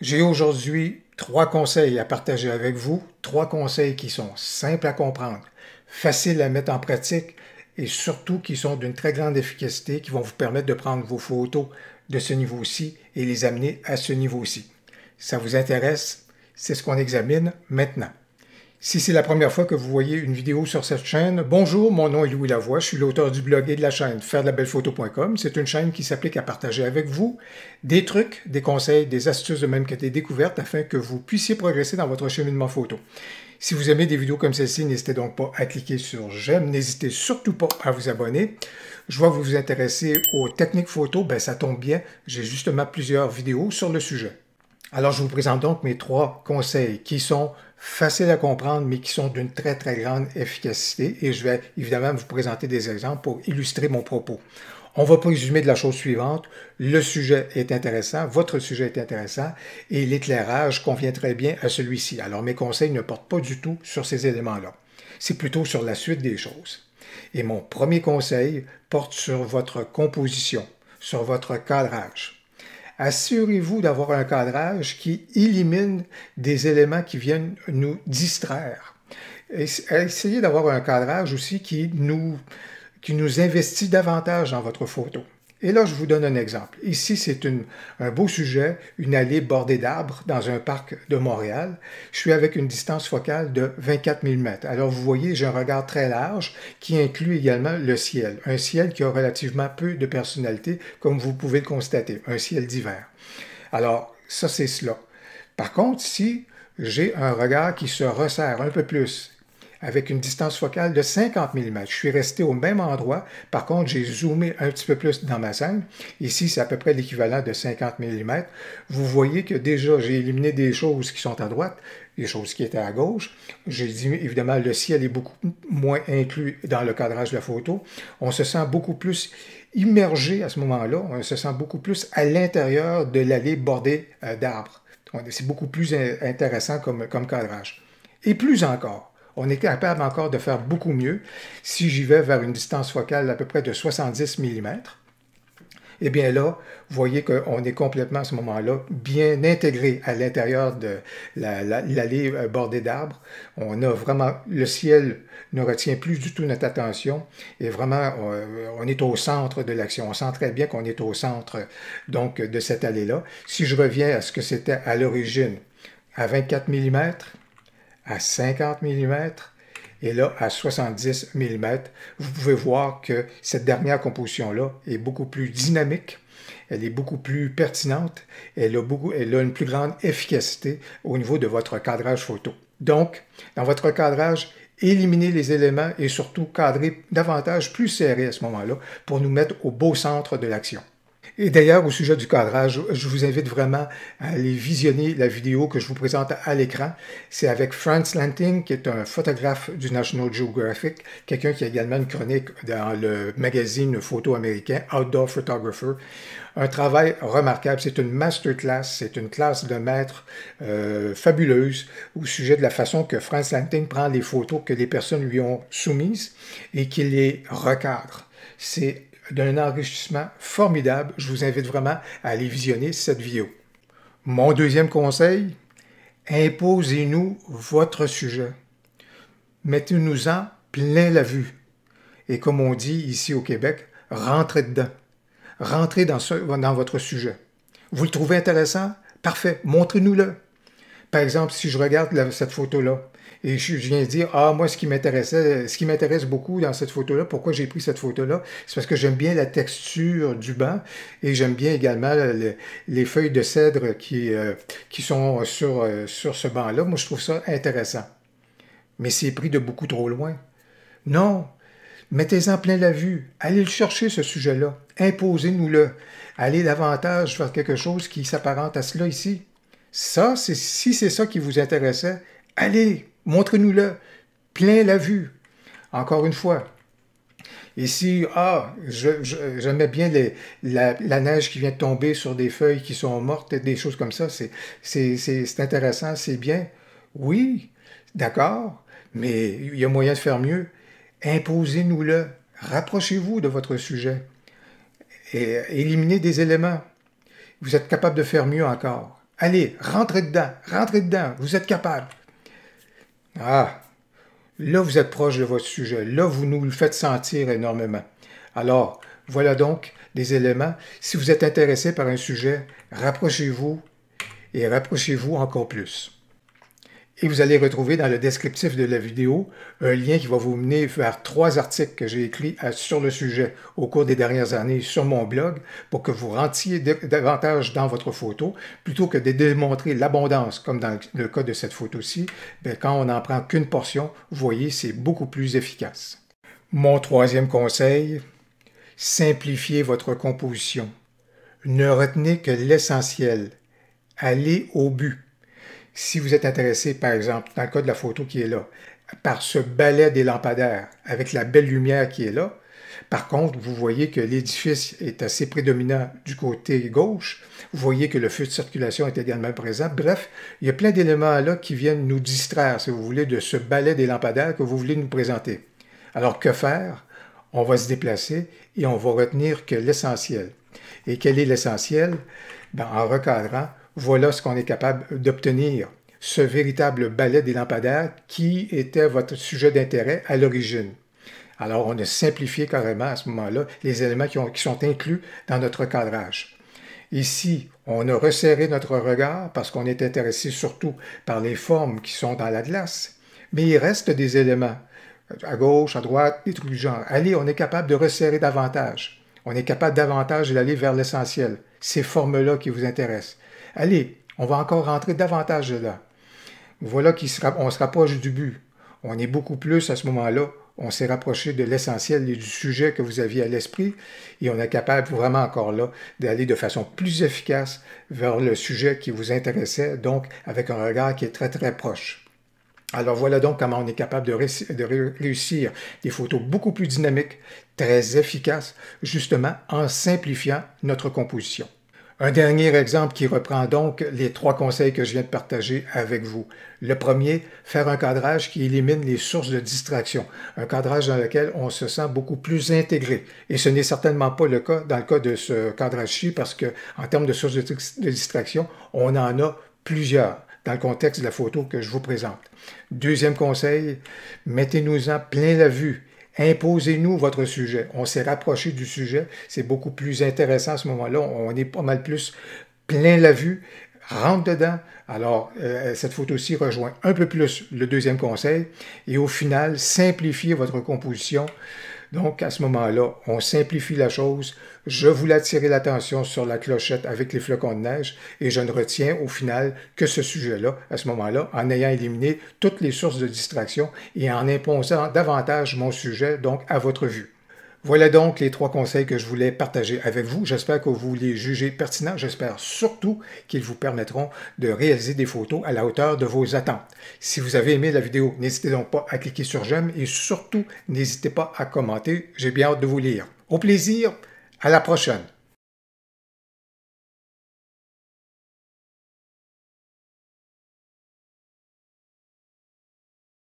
J'ai aujourd'hui trois conseils à partager avec vous, trois conseils qui sont simples à comprendre, faciles à mettre en pratique et surtout qui sont d'une très grande efficacité, qui vont vous permettre de prendre vos photos de ce niveau-ci et les amener à ce niveau-ci. Ça vous intéresse? C'est ce qu'on examine maintenant. Si c'est la première fois que vous voyez une vidéo sur cette chaîne, bonjour, mon nom est Louis Lavoie, je suis l'auteur du blog et de la chaîne faire la belle photo.com. C'est une chaîne qui s'applique à partager avec vous des trucs, des conseils, des astuces de même que des découvertes afin que vous puissiez progresser dans votre cheminement photo. Si vous aimez des vidéos comme celle-ci, n'hésitez donc pas à cliquer sur j'aime, n'hésitez surtout pas à vous abonner. Je vois que vous vous intéressez aux techniques photo, ben ça tombe bien, j'ai justement plusieurs vidéos sur le sujet. Alors, je vous présente donc mes trois conseils qui sont faciles à comprendre, mais qui sont d'une très, très grande efficacité. Et je vais évidemment vous présenter des exemples pour illustrer mon propos. On va présumer de la chose suivante. Le sujet est intéressant, votre sujet est intéressant et l'éclairage convient très bien à celui-ci. Alors mes conseils ne portent pas du tout sur ces éléments-là. C'est plutôt sur la suite des choses. Et mon premier conseil porte sur votre composition, sur votre cadrage assurez-vous d'avoir un cadrage qui élimine des éléments qui viennent nous distraire. Essayez d'avoir un cadrage aussi qui nous, qui nous investit davantage dans votre photo. Et là, je vous donne un exemple. Ici, c'est un beau sujet, une allée bordée d'arbres dans un parc de Montréal. Je suis avec une distance focale de 24 000 mètres. Alors, vous voyez, j'ai un regard très large qui inclut également le ciel. Un ciel qui a relativement peu de personnalité, comme vous pouvez le constater. Un ciel d'hiver. Alors, ça, c'est cela. Par contre, si j'ai un regard qui se resserre un peu plus avec une distance focale de 50 mm. Je suis resté au même endroit. Par contre, j'ai zoomé un petit peu plus dans ma scène. Ici, c'est à peu près l'équivalent de 50 mm. Vous voyez que déjà, j'ai éliminé des choses qui sont à droite, des choses qui étaient à gauche. J'ai dit, évidemment, le ciel est beaucoup moins inclus dans le cadrage de la photo. On se sent beaucoup plus immergé à ce moment-là. On se sent beaucoup plus à l'intérieur de l'allée bordée euh, d'arbres. C'est beaucoup plus intéressant comme, comme cadrage. Et plus encore, on est capable encore de faire beaucoup mieux si j'y vais vers une distance focale à peu près de 70 mm. Eh bien là, vous voyez qu'on est complètement à ce moment-là bien intégré à l'intérieur de l'allée la, euh, bordée d'arbres. On a vraiment, le ciel ne retient plus du tout notre attention et vraiment, euh, on, est au centre de l'action. On sent très bien qu'on est au centre donc de cette allée-là. Si je reviens à ce que c'était à l'origine, à 24 mm, à 50 mm et là à 70 mm. Vous pouvez voir que cette dernière composition-là est beaucoup plus dynamique, elle est beaucoup plus pertinente, elle a, beaucoup, elle a une plus grande efficacité au niveau de votre cadrage photo. Donc, dans votre cadrage, éliminez les éléments et surtout cadrez davantage plus serré à ce moment-là pour nous mettre au beau centre de l'action. Et d'ailleurs, au sujet du cadrage, je vous invite vraiment à aller visionner la vidéo que je vous présente à l'écran. C'est avec Franz Lanting, qui est un photographe du National Geographic, quelqu'un qui a également une chronique dans le magazine photo américain Outdoor Photographer. Un travail remarquable, c'est une masterclass, c'est une classe de maître euh, fabuleuse au sujet de la façon que Franz Lanting prend les photos que les personnes lui ont soumises et qu'il les recadre. C'est d'un enrichissement formidable. Je vous invite vraiment à aller visionner cette vidéo. Mon deuxième conseil, imposez-nous votre sujet. Mettez-nous-en plein la vue. Et comme on dit ici au Québec, rentrez dedans. Rentrez dans, dans votre sujet. Vous le trouvez intéressant? Parfait, montrez-nous-le. Par exemple, si je regarde cette photo-là, et je, viens de dire, ah, moi, ce qui m'intéressait, ce qui m'intéresse beaucoup dans cette photo-là, pourquoi j'ai pris cette photo-là, c'est parce que j'aime bien la texture du banc et j'aime bien également les feuilles de cèdre qui, euh, qui sont euh, sur, euh, sur ce banc-là. Moi, je trouve ça intéressant. Mais c'est pris de beaucoup trop loin. Non, mettez-en plein la vue. Allez le chercher, ce sujet-là. Imposez-nous-le. Allez davantage faire quelque chose qui s'apparente à cela ici. Ça, c'est, si c'est ça qui vous intéressait, allez, montrez-nous-le, plein la vue, encore une fois. Et si, ah, j'aimais bien les, la, neige qui vient de tomber sur des feuilles qui sont mortes, des choses comme ça, c'est intéressant, c'est bien. Oui, d'accord, mais il y a moyen de faire mieux. Imposez-nous-le, rapprochez-vous de votre sujet et éliminez des éléments. Vous êtes capable de faire mieux encore. Allez, rentrez dedans, rentrez dedans, vous êtes capable. Ah, là, vous êtes proche de votre sujet. Là, vous nous le faites sentir énormément. Alors, voilà donc des éléments. Si vous êtes intéressé par un sujet, rapprochez-vous et rapprochez-vous encore plus. Et vous allez retrouver dans le descriptif de la vidéo un lien qui va vous mener vers trois articles que j'ai écrits euh, sur le sujet au cours des dernières années sur mon blog pour que vous rentiez davantage dans votre photo plutôt que de démontrer l'abondance comme dans le cas de cette photo-ci. Ben, quand on n'en prend qu'une portion, vous voyez, c'est beaucoup plus efficace. Mon troisième conseil, simplifiez votre composition. Ne retenez que l'essentiel. Allez au but si vous êtes intéressé, par exemple, dans le cas de la photo qui est là, par ce balai des lampadaires, avec la belle lumière qui est là, par contre, vous voyez que l'édifice est assez prédominant du côté gauche. Vous voyez que le feu de circulation est également présent. Bref, il y a plein d'éléments là qui viennent nous distraire, si vous voulez, de ce balai des lampadaires que vous voulez nous présenter. Alors, que faire? On va se déplacer et on va retenir que l'essentiel. Et quel est l'essentiel? Ben, en recadrant, voilà ce qu'on est capable d'obtenir, ce véritable ballet des lampadaires qui était votre sujet d'intérêt à l'origine. Alors on a simplifié carrément à ce moment-là les éléments qui, sont inclus dans notre cadrage. Ici, on a resserré notre regard parce qu'on est intéressé surtout par les formes qui sont dans la glace, mais il reste des éléments à gauche, à droite, et trucs du genre. Allez, on est capable de resserrer davantage. On est capable davantage d'aller vers l'essentiel, ces formes-là qui vous intéressent. Allez, on va encore rentrer davantage là. Voilà qu'on se rapproche du but. On est beaucoup plus à ce moment-là. On s'est rapproché de l'essentiel et du sujet que vous aviez à l'esprit et on est capable vraiment encore là d'aller de façon plus efficace vers le sujet qui vous intéressait, donc avec un regard qui est très très proche. Alors voilà donc comment on est capable de, réussir des photos beaucoup plus dynamiques, très efficaces, justement en simplifiant notre composition. Un dernier exemple qui reprend donc les trois conseils que je viens de partager avec vous. Le premier, faire un cadrage qui élimine les sources de distraction, un cadrage dans lequel on se sent beaucoup plus intégré. Et ce n'est certainement pas le cas dans le cas de ce cadrage-ci parce que en termes de sources de, de distraction, on en a plusieurs dans le contexte de la photo que je vous présente. Deuxième conseil, mettez-nous en plein la vue Imposez-nous votre sujet. On s'est rapproché du sujet. C'est beaucoup plus intéressant à ce moment-là. On est pas mal plus plein la vue, rentre dedans. Alors, euh, cette photo-ci rejoint un peu plus le deuxième conseil. Et au final, simplifiez votre composition. Donc, à ce moment-là, on simplifie la chose. Je voulais attirer l'attention sur la clochette avec les flocons de neige et je ne retiens au final que ce sujet-là, à ce moment-là, en ayant éliminé toutes les sources de distraction et en imposant davantage mon sujet, donc, à votre vue. Voilà donc les trois conseils que je voulais partager avec vous. J'espère que vous les jugez pertinents. J'espère surtout qu'ils vous permettront de réaliser des photos à la hauteur de vos attentes. Si vous avez aimé la vidéo, n'hésitez donc pas à cliquer sur j'aime et surtout n'hésitez pas à commenter. J'ai bien hâte de vous lire. Au plaisir, à la prochaine.